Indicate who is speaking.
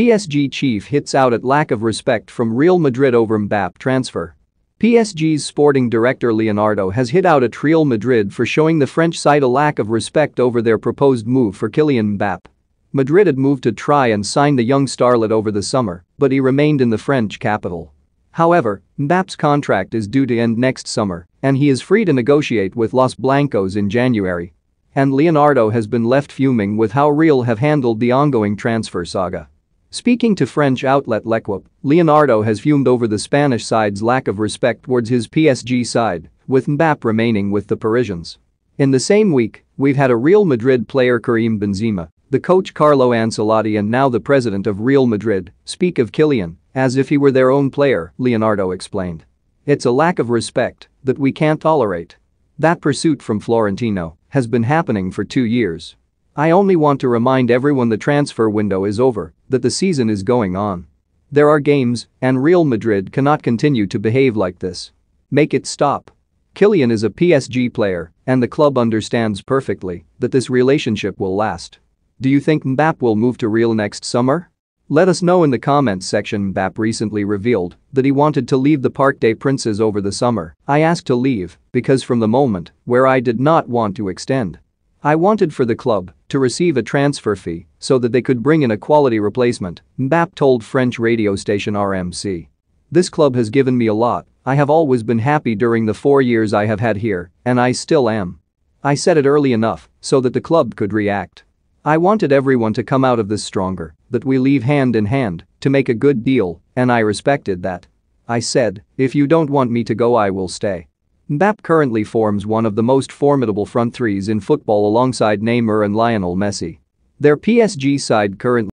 Speaker 1: PSG chief hits out at lack of respect from Real Madrid over Mbappe transfer. PSG's sporting director Leonardo has hit out at Real Madrid for showing the French side a lack of respect over their proposed move for Kylian Mbappe. Madrid had moved to try and sign the young starlet over the summer, but he remained in the French capital. However, Mbappe's contract is due to end next summer, and he is free to negotiate with Los Blancos in January. And Leonardo has been left fuming with how Real have handled the ongoing transfer saga. Speaking to French outlet L'Equipe, Leonardo has fumed over the Spanish side's lack of respect towards his PSG side, with Mbappe remaining with the Parisians. In the same week, we've had a Real Madrid player Karim Benzema, the coach Carlo Ancelotti and now the president of Real Madrid speak of Kylian as if he were their own player, Leonardo explained. It's a lack of respect that we can't tolerate. That pursuit from Florentino has been happening for two years. I only want to remind everyone the transfer window is over, that the season is going on. There are games, and Real Madrid cannot continue to behave like this. Make it stop. Killian is a PSG player, and the club understands perfectly that this relationship will last. Do you think Mbappe will move to Real next summer? Let us know in the comments section Mbappe recently revealed that he wanted to leave the Parc des Princes over the summer. I asked to leave because from the moment where I did not want to extend. I wanted for the club to receive a transfer fee so that they could bring in a quality replacement, Mbappe told French radio station RMC. This club has given me a lot, I have always been happy during the four years I have had here, and I still am. I said it early enough so that the club could react. I wanted everyone to come out of this stronger, that we leave hand in hand to make a good deal, and I respected that. I said, if you don't want me to go I will stay. Mbappe currently forms one of the most formidable front threes in football alongside Neymar and Lionel Messi. Their PSG side currently